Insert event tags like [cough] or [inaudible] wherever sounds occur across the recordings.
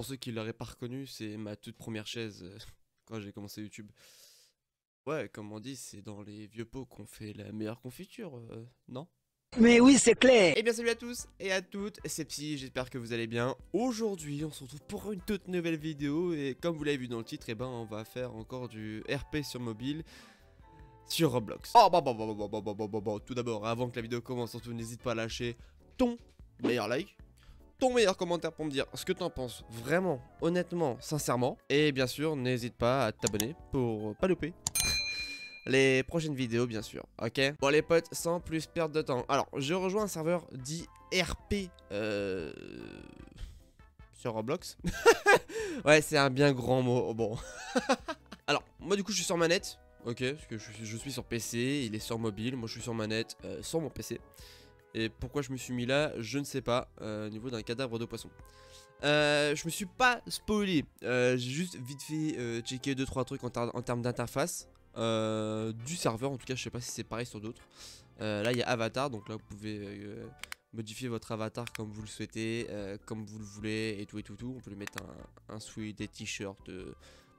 pour ceux qui l'auraient pas reconnu, c'est ma toute première chaise quand j'ai commencé YouTube. Ouais, comme on dit, c'est dans les vieux pots qu'on fait la meilleure confiture, non mais oui, c'est clair Eh bien, salut à tous et à toutes, c'est Psy, j'espère que vous allez bien. Aujourd'hui, on se retrouve pour une toute nouvelle vidéo, et comme vous l'avez vu dans le titre, eh ben, on va faire encore du RP sur mobile sur Roblox. Oh, bon, bon, bon, bon, bon, bon, bon, bon, tout d'abord, avant que la vidéo commence, surtout, n'hésite pas à lâcher ton meilleur like, ton meilleur commentaire pour me dire ce que t'en penses vraiment, honnêtement, sincèrement. Et bien sûr, n'hésite pas à t'abonner pour pas louper [laughs] les prochaines vidéos bien sûr, ok Bon les potes, sans plus perdre de temps. Alors, je rejoins un serveur dit RP euh, sur Roblox. [laughs] ouais, c'est un bien grand mot, oh, bon. [laughs] Alors, moi du coup je suis sur manette, ok Parce que je, suis sur PC, il est sur mobile, moi je suis sur manette, euh, sur mon PC. Et pourquoi je me suis mis là, je ne sais pas, euh, au niveau d'un cadavre de poisson. Euh, je me suis pas spoilé, euh, j'ai juste vite fait checker 2-3 trucs en, termes d'interface. du serveur en tout cas, je ne sais pas si c'est pareil sur d'autres. là il y a Avatar, donc là vous pouvez modifier votre avatar comme vous le souhaitez, comme vous le voulez et tout et tout tout. On peut lui mettre un, un sweat, des t-shirts,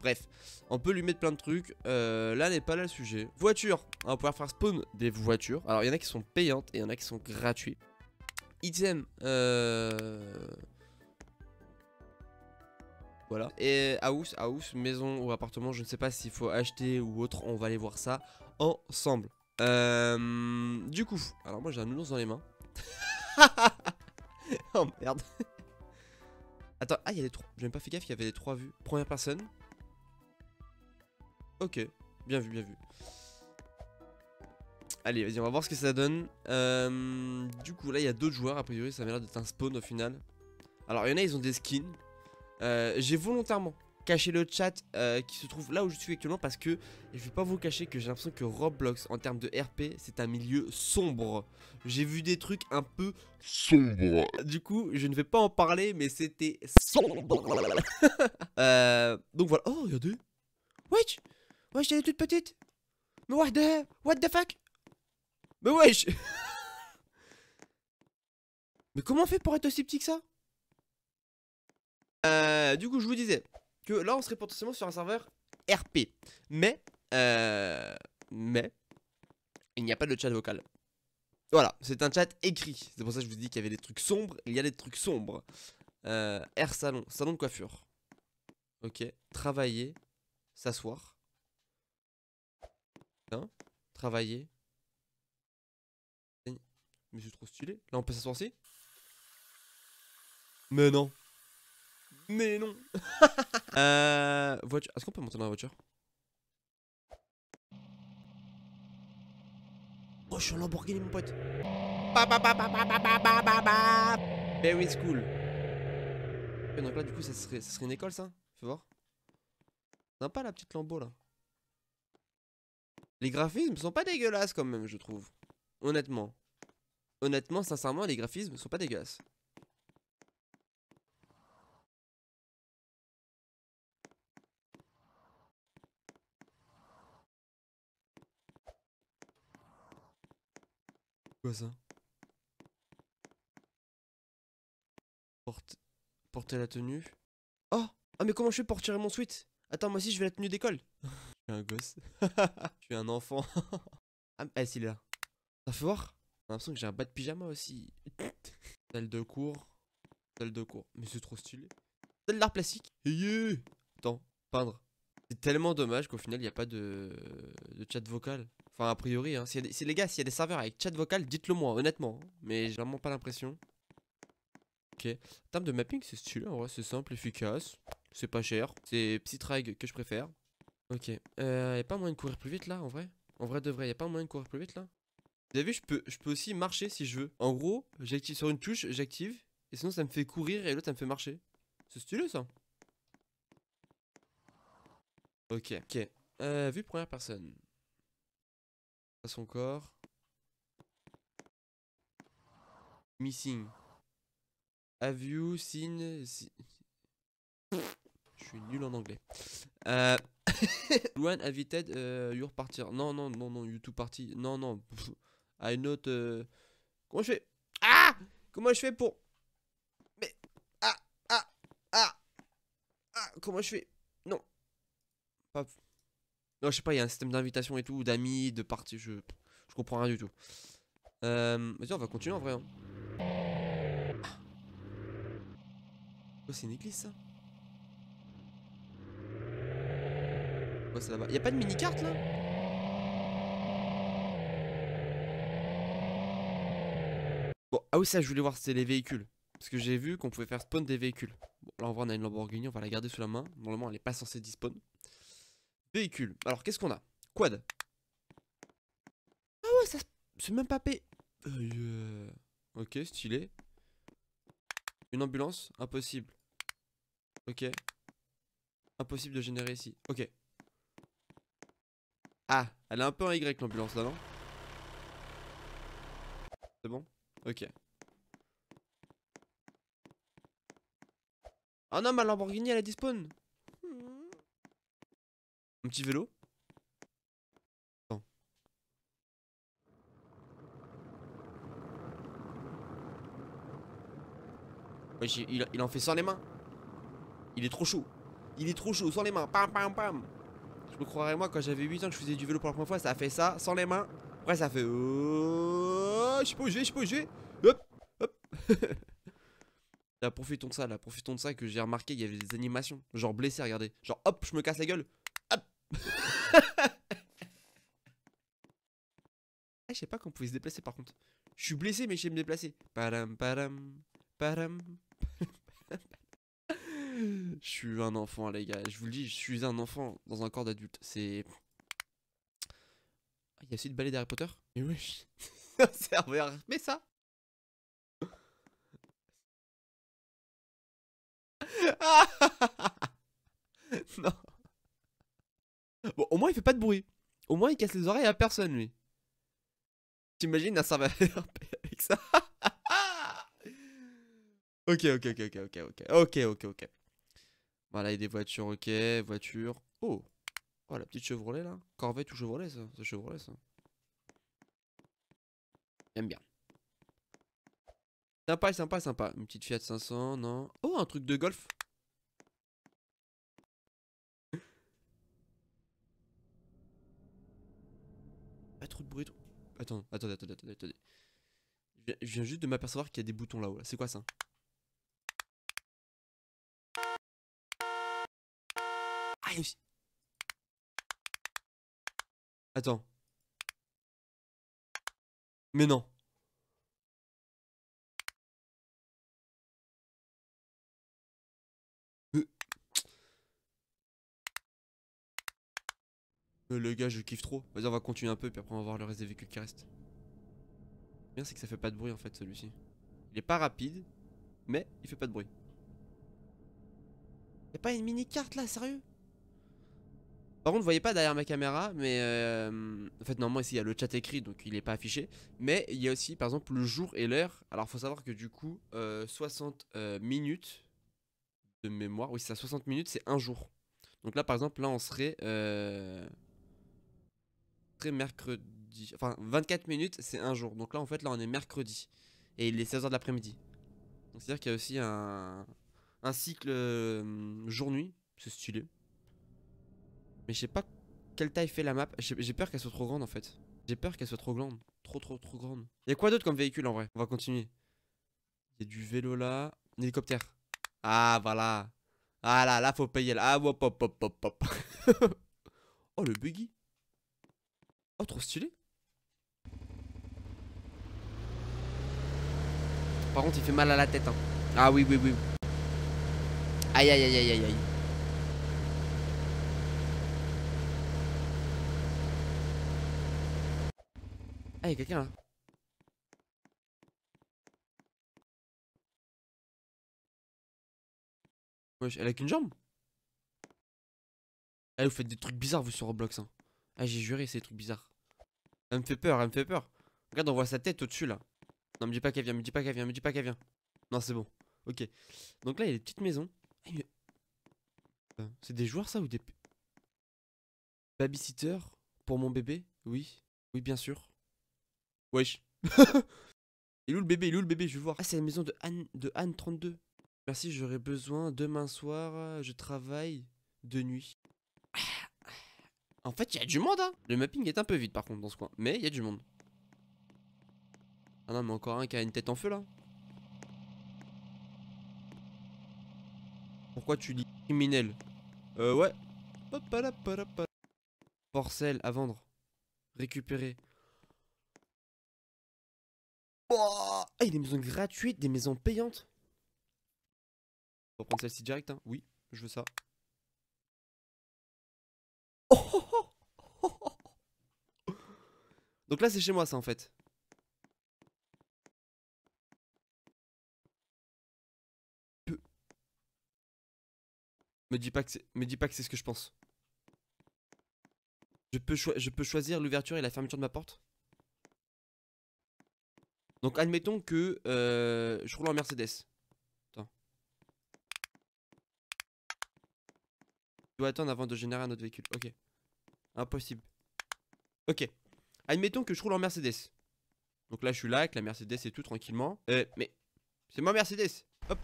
Bref, on peut lui mettre plein de trucs. Euh, là n'est pas là le sujet. Voiture, on va pouvoir faire spawn des voitures. Alors il y en a qui sont payantes et il y en a qui sont gratuits. Item, euh, Voilà. Et house, house, maison ou appartement, je ne sais pas s'il faut acheter ou autre, on va aller voir ça ensemble. Euh, du coup, alors moi j'ai un nounours dans les mains. [laughs] oh merde. Attends, ah il y a des trois, j'ai même pas fait gaffe qu'il y avait les trois vues. Première personne, Ok, bien vu, bien vu. Allez, vas-y, on va voir ce que ça donne. Euh, du coup, là, il y a d'autres joueurs. A priori, ça m'a l'air d'être un spawn au final. Alors, il y en a, ils ont des skins. Euh, j'ai volontairement caché le chat euh, qui se trouve là où je suis actuellement parce que je vais pas vous cacher que j'ai l'impression que Roblox en termes de RP c'est un milieu sombre. J'ai vu des trucs un peu sombres. Du coup je ne vais pas en parler mais c'était sombre. [laughs] donc voilà. Oh regardez. Wesh Wesh, j'étais toute petite Mais what the, what the fuck Mais wesh [laughs] Mais comment on fait pour être aussi petit que ça euh, Du coup, je vous disais que là, on serait potentiellement sur un serveur RP. Mais, euh, mais, il n'y a pas de chat vocal. Voilà, c'est un chat écrit. C'est pour ça que je vous dit qu'il y avait des trucs sombres. Il y a des trucs sombres. Euh, R salon, salon de coiffure. Ok, travailler, s'asseoir. Travailler. Mais c'est trop stylé. Là, on peut s'asseoir ici Mais non. Mais non. [laughs] euh, voiture. Est-ce qu'on peut monter dans la voiture Oh, je suis en Lamborghini, mon pote. Berry school. Et donc là, du coup, ça serait, ça serait une école, ça Fais voir. Sympa la petite lambeau là. Les graphismes sont pas dégueulasses quand même, je trouve. Honnêtement. Honnêtement, sincèrement, les graphismes sont pas dégueulasses. Quoi ça Porte... Porter la tenue Oh Ah mais comment je fais pour tirer mon sweat Attends, moi aussi je vais la tenue d'école [laughs] un gosse. [laughs] je suis un enfant. [laughs] ah, elle, bah, est là. Ça fait voir J'ai l'impression que j'ai un bas de pyjama aussi. salle de cours. Salle de cours. Mais c'est trop stylé. Salle d'art plastique. Eh, yeah Attends, peindre. C'est tellement dommage qu'au final, il n'y a pas de... de chat vocal. Enfin, a priori, hein. les gars, s'il y a des serveurs avec chat vocal, dites-le moi, honnêtement. Mais j'ai vraiment pas l'impression. Ok. En de mapping, c'est stylé, en vrai, c'est simple, efficace. C'est pas cher. C'est petit Psytrag que je préfère. Ok. Euh, y a pas moyen de courir plus vite là en vrai En vrai de vrai, y a pas moyen de courir plus vite là Vous avez vu, je peux, je peux aussi marcher si je veux. En gros, j'active sur une touche, j'active. Et sinon, ça me fait courir et l'autre, ça me fait marcher. C'est stylé ça. Ok. Ok. Vu euh, vue première personne. À son corps. Missing. Have you seen suis nul en anglais. Euh... Luan invited uh, your party. Non, non, non, non, you two party. Non, non. I note. Euh, comment je fais Ah Comment je fais pour. Mais. Ah Ah Ah Ah Comment je fais Non. Non, je sais pas, il y a un système d'invitation et tout, d'amis, de parties. Je... je comprends rien du tout. Euh... Vas-y, on va continuer en vrai. Hein. Ah. Oh, c'est une église ça Y'a pas de mini-carte là Bon, ah oui ça je voulais voir c'était les véhicules. Parce que j'ai vu qu'on pouvait faire spawn des véhicules. Bon là on voit on a une Lamborghini, on va la garder sous la main. Normalement elle est pas censée spawn Véhicule. Alors qu'est-ce qu'on a Quad. Ah ouais ça c'est même pas payé. Euh, ok stylé. Une ambulance Impossible. Ok. Impossible de générer ici. Ok. Ah, elle est un peu en Y l'ambulance là, non C'est bon Ok. Ah oh non, ma Lamborghini, elle a despawn Un petit vélo Attends il, il en fait sans les mains. Il est trop chaud. Il est trop chaud, sans les mains. Pam, pam, pam. Vous croirez moi, quand j'avais 8 ans je faisais du vélo pour la première fois, ça fait ça, sans les mains. Ouais, ça fait. Oh, je peux pas je vais, Hop, hop. [laughs] là, profitons de ça, là, profitons de ça que j'ai remarqué, il y avait des animations. Genre blessé, regardez. Genre hop, je me casse la gueule. Hop. [laughs] Ah, je sais pas qu'on pouvait se déplacer par contre. Je suis blessé, mais je sais me déplacer. Param, param, param. Mm. je suis un enfant, les gars. Je vous le dis, je suis un enfant dans un corps d'adulte. C'est. Ah, il y a aussi le balai d'Harry Potter Mais wesh oui. [laughs] Serveur, mais ça [laughs] Non Bon, au moins il fait pas de bruit. Au moins il casse les oreilles à personne, lui. T'imagines un serveur [laughs] avec ça Ok, ok, ok, ok, ok, ok, ok, ok, ok. Voilà, bah, a des voitures, ok. Voiture. Oh Oh, la petite Chevrolet, là. Corvette ou Chevrolet, ça C'est Chevrolet, ça. J'aime bien. Sympa, sympa, sympa. Une petite Fiat 500, non Oh, un truc de golf Pas trop de bruit. Attends, attendez, attendez, attendez, attendez. Je viens juste de m'apercevoir qu'il y a des boutons là-haut. C'est quoi ça Attends. Mais non. Euh. Euh, le gars, je kiffe trop. Vas-y, on va continuer un peu, puis après, on va voir le reste des véhicules qui restent. bien, c'est que ça fait pas de bruit en fait, celui-ci. Il est pas rapide, mais il fait pas de bruit. Y'a pas une mini-carte là, sérieux par contre, vous ne voyez pas derrière ma caméra, mais euh, en fait, normalement, ici il y a le chat écrit donc il n'est pas affiché. Mais il y a aussi par exemple le jour et l'heure. Alors, il faut savoir que du coup, 60 euh, euh, minutes de mémoire, oui, ça, 60 minutes, c'est un jour. Donc là, par exemple, là on serait, très mercredi, enfin 24 minutes, c'est un jour. Donc là, en fait, là on est mercredi et il est 16h de l'après-midi. Donc c'est à dire qu'il y a aussi un, un cycle jour-nuit, c'est stylé. Mais je sais pas quelle taille fait la map. J'ai peur qu'elle soit trop grande en fait. J'ai peur qu'elle soit trop grande. Trop, trop, trop grande. Y'a quoi d'autre comme véhicule en vrai On va continuer. Y'a du vélo là. Un hélicoptère. Ah voilà. Ah là, là, faut payer là. Ah hop, hop, hop, hop, hop. [laughs] oh le buggy. Oh, trop stylé. Par contre, il fait mal à la tête. Hein. Ah oui, oui, oui. Aïe, aïe, aïe, aïe, aïe. Ah, y'a quelqu'un là. elle a qu'une jambe Elle ah, vous faites des trucs bizarres, vous, sur Roblox. Hein. Ah, j'ai juré, c'est des trucs bizarres. Elle me fait peur, elle me fait peur. Regarde, on voit sa tête au-dessus là. Non, me dis pas qu'elle vient, me dis pas qu'elle vient, me dis pas qu'elle vient. Non, c'est bon. Ok. Donc là, il y a des petites maisons. Ah, euh, c'est des joueurs ça ou des. Babysitter pour mon bébé Oui, oui, bien sûr. Wesh. [laughs] il est où le bébé Il est où le bébé Je vais voir. Ah, c'est la maison de Anne, de Anne 32. Merci, j'aurais besoin demain soir. Je travaille de nuit. En fait, il y a du monde, hein Le mapping est un peu vide, par contre, dans ce coin. Mais il y a du monde. Ah non, mais encore un qui a une tête en feu, là. Pourquoi tu dis criminel Euh, ouais. Porcel à vendre. Récupérer. Bah, ah, il y a des maisons gratuites, des maisons payantes. On va prendre celle-ci direct, hein. Oui, je veux ça. [laughs] Donc là, c'est chez moi, ça, en fait. Me dis pas que c'est, me dis pas que c'est ce que je pense. Je peux, je peux choisir l'ouverture et la fermeture de ma porte donc admettons que euh, je roule en Mercedes. Attends. Je dois attendre avant de générer un autre véhicule. Ok. Impossible. Ok. Admettons que je roule en Mercedes. Donc là je suis là avec la Mercedes et tout tranquillement. Euh, mais c'est ma Mercedes. Hop.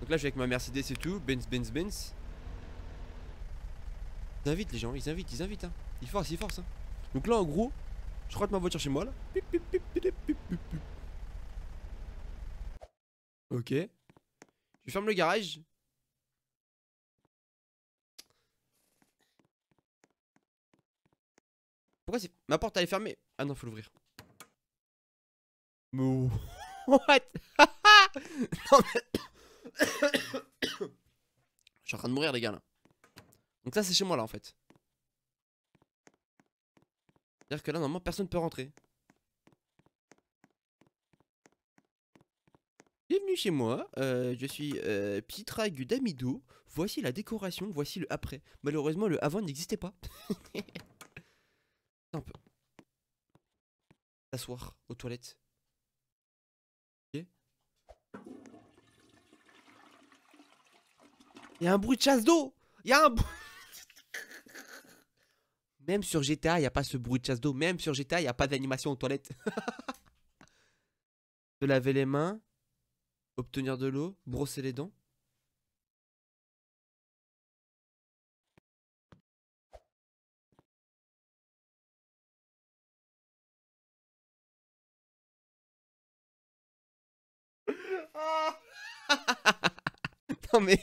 Donc là je suis avec ma Mercedes et tout. Benz, Benz, Benz. Ils invitent les gens, ils invitent, ils invitent. Hein. Ils forcent, ils forcent. Hein. Donc là en gros, je crois que ma voiture chez moi là. Ok. Je ferme le garage. Pourquoi c'est. Ma porte elle est fermée. Ah non, faut l'ouvrir. [laughs] What [laughs] Non mais. [coughs] Je suis en train de mourir les gars là. Donc ça c'est chez moi là en fait. C'est-à-dire que là, normalement, personne ne peut rentrer. Bienvenue chez moi, euh, je suis euh, Pitrag d'Amido. Voici la décoration, voici le après. Malheureusement, le avant n'existait pas. un [laughs] peu. S'asseoir aux toilettes. Ok. Il y a un bruit de chasse d'eau Il y a un bruit. Même sur GTA, il n'y a pas ce bruit de chasse d'eau. Même sur GTA, il n'y a pas d'animation aux toilettes. [laughs] Se laver les mains, obtenir de l'eau, brosser les dents. [laughs] non mais...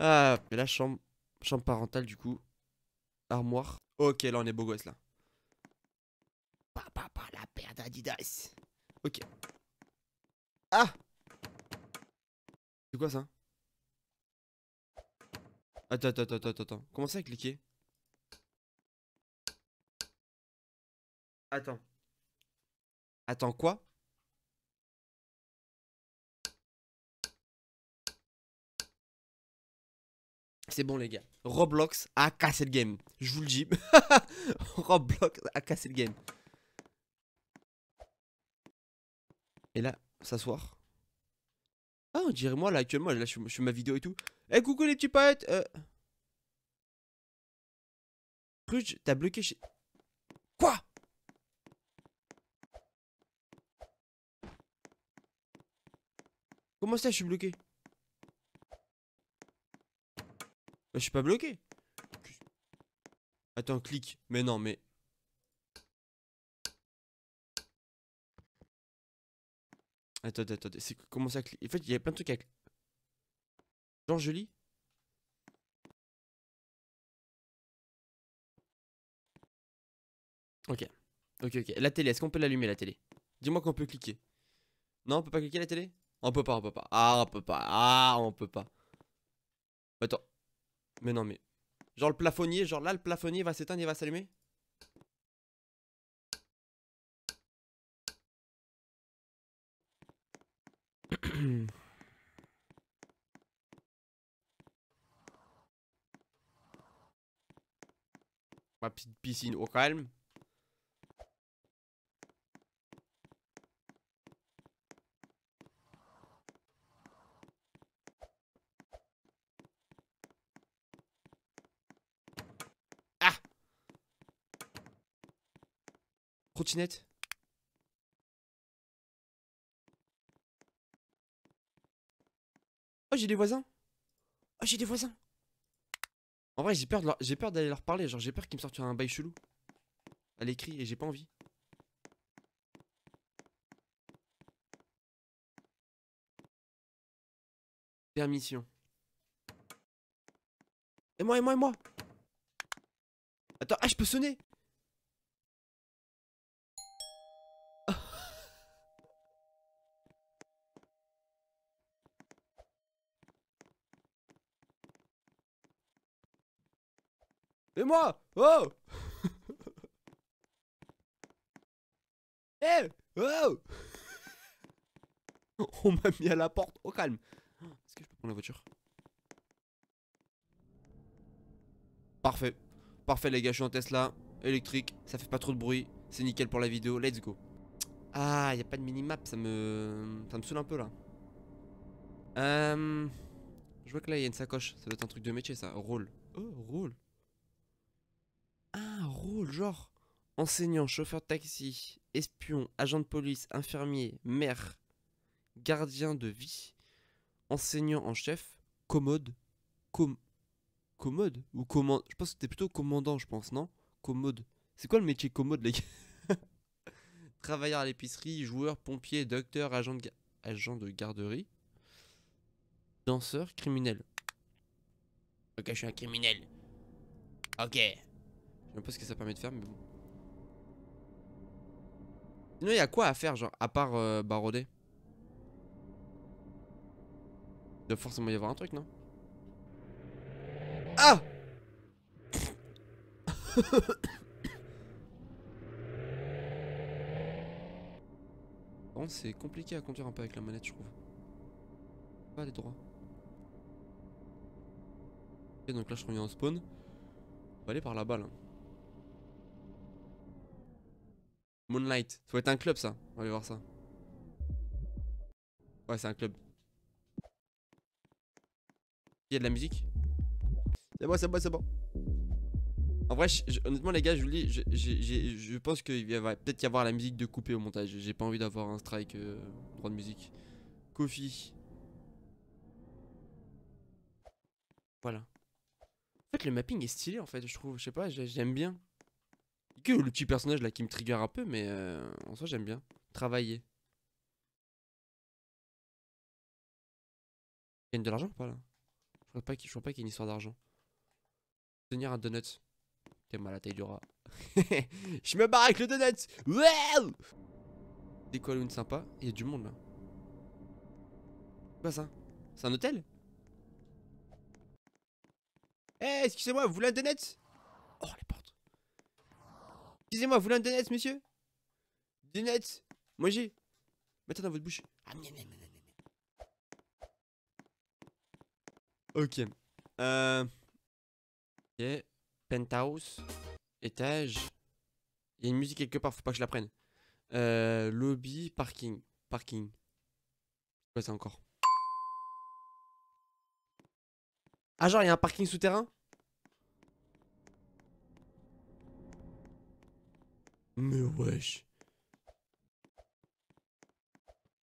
ah, la chambre, chambre parentale du coup. Armoire. Ok, là on est beau gosse là. Papa, la paire d'Adidas. Ok. Ah C'est quoi ça Attends, attends, attends, attends. Comment ça à cliquer Attends. Attends quoi C'est bon les gars. Roblox a cassé le game. Je vous le dis. [laughs] Roblox a cassé le game. Et là, s'asseoir. Ah, on dirait moi là actuellement, là je, fais ma vidéo et tout. Eh coucou les petits potes euh... t'as bloqué chez... Quoi Comment ça je suis bloqué Bah, je suis pas bloqué. Attends, clique. Mais non, mais... Attends, attends, c'est Comment ça clique En fait, il y a plein de trucs à... Genre, je lis Ok. Ok, ok. La télé, est-ce qu'on peut l'allumer, la télé Dis-moi qu'on peut cliquer. Non, on peut pas cliquer la télé On peut pas, on peut pas. Ah, on peut pas. Ah, on peut pas. Attends. Mais non, mais. Genre le plafonnier, genre là, le plafonnier va s'éteindre et va s'allumer [coughs] Ma petite piscine au calme. Oh, j'ai des voisins Oh, j'ai des voisins En vrai, j'ai peur d'aller leur... leur... parler. Genre, j'ai peur qu'ils me sortent un bail chelou. À l'écrit, et j'ai pas envie. Permission. Et moi, et moi, et moi Attends, ah, je peux sonner Et moi Oh Eh Oh [laughs] On m'a mis à la porte, au calme Est-ce que je peux prendre la voiture Parfait Parfait les gars, je suis en Tesla, électrique, ça fait pas trop de bruit, c'est nickel pour la vidéo, let's go Ah, y a pas de minimap, ça me... ça me saoule un peu là euh... Je vois que là il y a une sacoche, ça doit être un truc de métier ça, rôle Oh, rôle genre. Enseignant, chauffeur de taxi, espion, agent de police, infirmier, maire, gardien de vie, enseignant en chef, commode, com commode ou commande. Je pense que c'était plutôt commandant, je pense, non Commode. C'est quoi le métier commode, les gars [laughs] Travailleur à l'épicerie, joueur, pompier, docteur, agent de, agent de garderie, danseur, criminel. Ok, je suis un criminel. Ok, je sais pas ce que ça permet de faire, mais bon. Sinon, il y a quoi à faire, genre, à part euh, baroder Il doit forcément y avoir un truc, non Ah [coughs] Bon, c'est compliqué à conduire un peu avec la manette, je trouve. Pas les droits. Ok, donc là, je reviens au spawn. On va aller par la balle. Hein. Moonlight. Ça doit être un club ça. On va aller voir ça. Ouais, c'est un club. Il y a de la musique C'est bon, c'est bon, c'est bon. En vrai, honnêtement, les gars, je vous dis, je, pense qu'il va peut-être y avoir la musique de couper au montage. J'ai pas envie d'avoir un strike euh, droit de musique. Kofi. Voilà. En fait, le mapping est stylé, en fait, je trouve. Je sais pas, j'aime bien le petit personnage là qui me trigger un peu, mais euh, en soi j'aime bien travailler. Il gagne de l'argent ou pas là Je crois pas qu'il y ait une histoire d'argent. Tenir un donut. T'es mal à la taille du rat. [laughs] Je me barre avec le donut Des sympas, une sympa Il y a du monde là. Quoi ça C'est un hôtel Eh, excusez-moi, vous voulez un donut Oh, les portes. Excusez-moi, vous voulez un donut, monsieur Moi j'ai. Mettez dans votre bouche. Ah, ok. Euh... Ok. Penthouse. Étage. Il y a une musique quelque part, faut pas que je la prenne. Euh, lobby, parking. Parking. Quoi ça encore Ah genre, il y a un parking souterrain Mais wesh.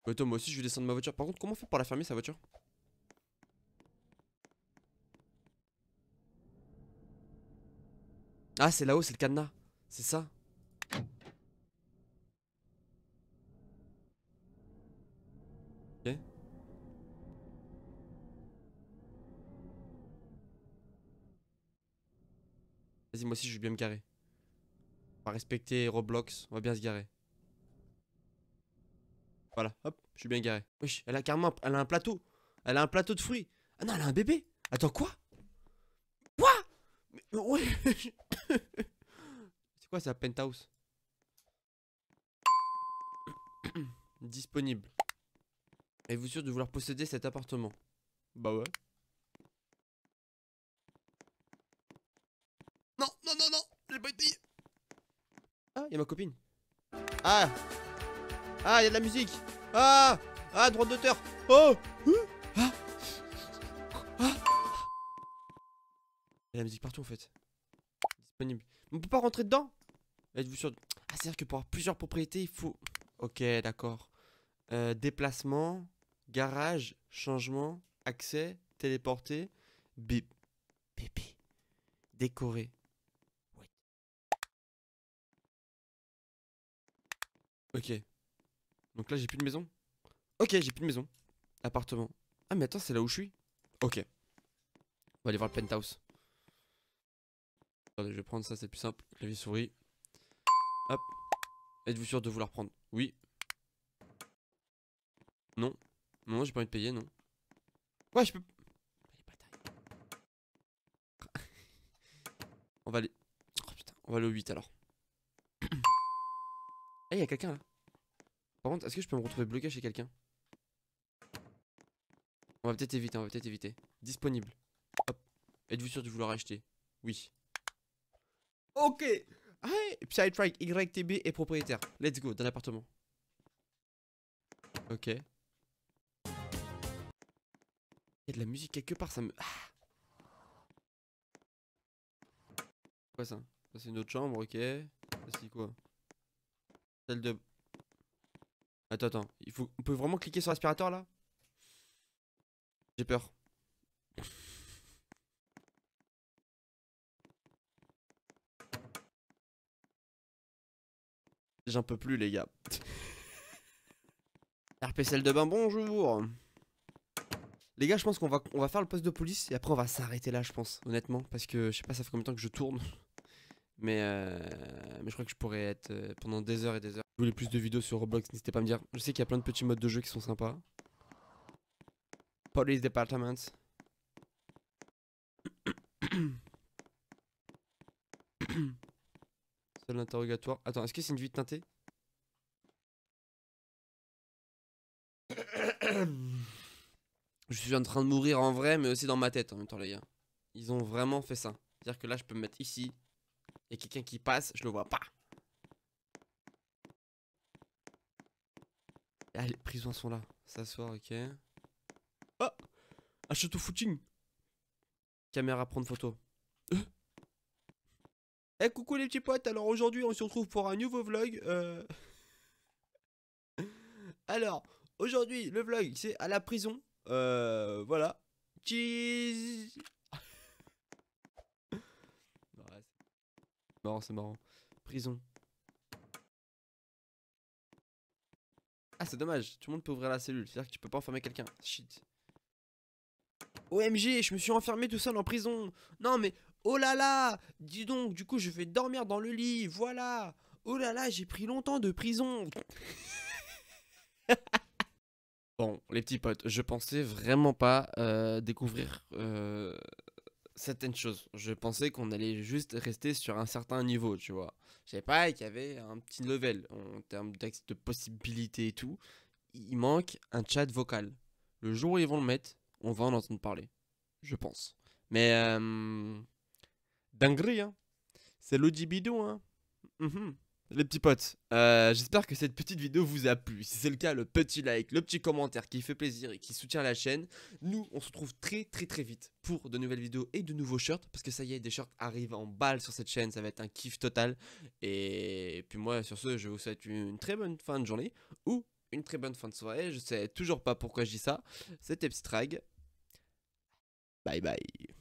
Attends, moi aussi je vais descendre ma voiture. Par contre, comment on fait pour la fermer sa voiture Ah, c'est là-haut, c'est le cadenas. C'est ça. Ok. Vas-y, moi aussi je vais bien me carrer va respecter Roblox. On va bien se garer. Voilà, hop, je suis bien garé. Wesh, elle a carrément elle a un plateau. Elle a un plateau de fruits. Ah non, elle a un bébé. Attends, quoi Quoi Mais, ouais. [laughs] C'est quoi ça, penthouse [coughs] Disponible. Êtes-vous sûr de vouloir posséder cet appartement Bah ouais. Il y a ma copine. Ah Ah, il y a de la musique Ah Ah, droit d'auteur Oh ah. ah Il y a de la musique partout en fait. Disponible. on peut pas rentrer dedans Êtes-vous sûr de... Ah, c'est-à-dire que pour avoir plusieurs propriétés, il faut. Ok, d'accord. Euh, déplacement, garage, changement, accès, téléporter, bip, bébé, décorer. Ok. Donc là, j'ai plus de maison Ok, j'ai plus de maison. Appartement. Ah, mais attends, c'est là où je suis Ok. On va aller voir le penthouse. Attendez, je vais prendre ça, c'est plus simple. La vie souris. Hop. Êtes-vous sûr de vouloir prendre Oui. Non. Non, j'ai pas envie de payer, non. Ouais, je peux... On va aller... Oh putain, on va aller au 8 alors. Ah eh, y'a quelqu'un là. Par contre, est-ce que je peux me retrouver bloqué chez quelqu'un On va peut-être éviter, on va peut-être éviter. Disponible. Hop. Êtes-vous sûr de vouloir acheter Oui. Ok Hey Psytrike YTB est propriétaire. Let's go, dans l'appartement. Ok. Il y a de la musique quelque part, ça me... Ah. Quoi ça Ça c'est une autre chambre, ok. Ça c'est quoi celle de... Attends, attends. Il faut... On peut vraiment cliquer sur l'aspirateur là J'ai peur. J'en peux plus les gars. [laughs] RP de bain, bonjour les gars, je pense qu'on va, va faire le poste de police et après on va s'arrêter là, je pense, honnêtement, parce que je sais pas, ça fait combien de temps que je tourne. Mais, euh, mais je crois que je pourrais être euh, pendant des heures et des heures. Si vous voulez plus de vidéos sur Roblox, n'hésitez pas à me dire. Je sais qu'il y a plein de petits modes de jeu qui sont sympas. Police Department. [coughs] Seul interrogatoire Attends, est-ce que c'est une vie teintée [coughs] Je suis en train de mourir en vrai, mais aussi dans ma tête en même temps, les gars. Ils ont vraiment fait ça. C'est-à-dire que là, je peux me mettre ici, il y a quelqu'un qui passe, je le vois pas. Ah, les prisons sont là. S'asseoir, ok. Oh Un château footing Caméra prendre photo. Eh coucou les petits potes, alors aujourd'hui on se retrouve pour un nouveau vlog. Euh. [laughs] alors, aujourd'hui le vlog c'est à la prison. Euh, voilà. Cheese c'est marrant. Prison. Ah, c'est dommage, tout le monde peut ouvrir la cellule, c'est-à-dire que tu peux pas enfermer quelqu'un. Shit. OMG, je me suis enfermé tout seul en prison. Non, mais oh là là, dis donc, du coup, je vais dormir dans le lit, voilà. Oh là là, j'ai pris longtemps de prison. [laughs] bon, les petits potes, je pensais vraiment pas euh, découvrir. Euh, certaines choses. Je pensais qu'on allait juste rester sur un certain niveau, tu vois. Je sais pas qu'il y avait un petit level en termes de possibilités et tout. Il manque un chat vocal. Le jour où ils vont le mettre, on va en entendre parler. Je pense. Mais... Euh, dinguerie, hein. C'est l'audibidou, hein. Mhm les petits potes, euh, j'espère que cette petite vidéo vous a plu. Si c'est le cas, le petit like, le petit commentaire qui fait plaisir et qui soutient la chaîne. Nous, on se retrouve très très très vite pour de nouvelles vidéos et de nouveaux shirts. Parce que ça y est, des shirts arrivent en balle sur cette chaîne, ça va être un kiff total. Et puis moi, sur ce, je vous souhaite une très bonne fin de journée ou une très bonne fin de soirée. Je sais toujours pas pourquoi je dis ça. C'était Psytrag. Bye bye.